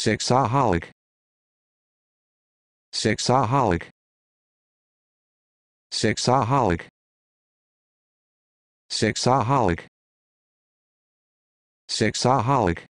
Sexaholic. Sexaholic. Sexaholic. Sexaholic. Sexaholic.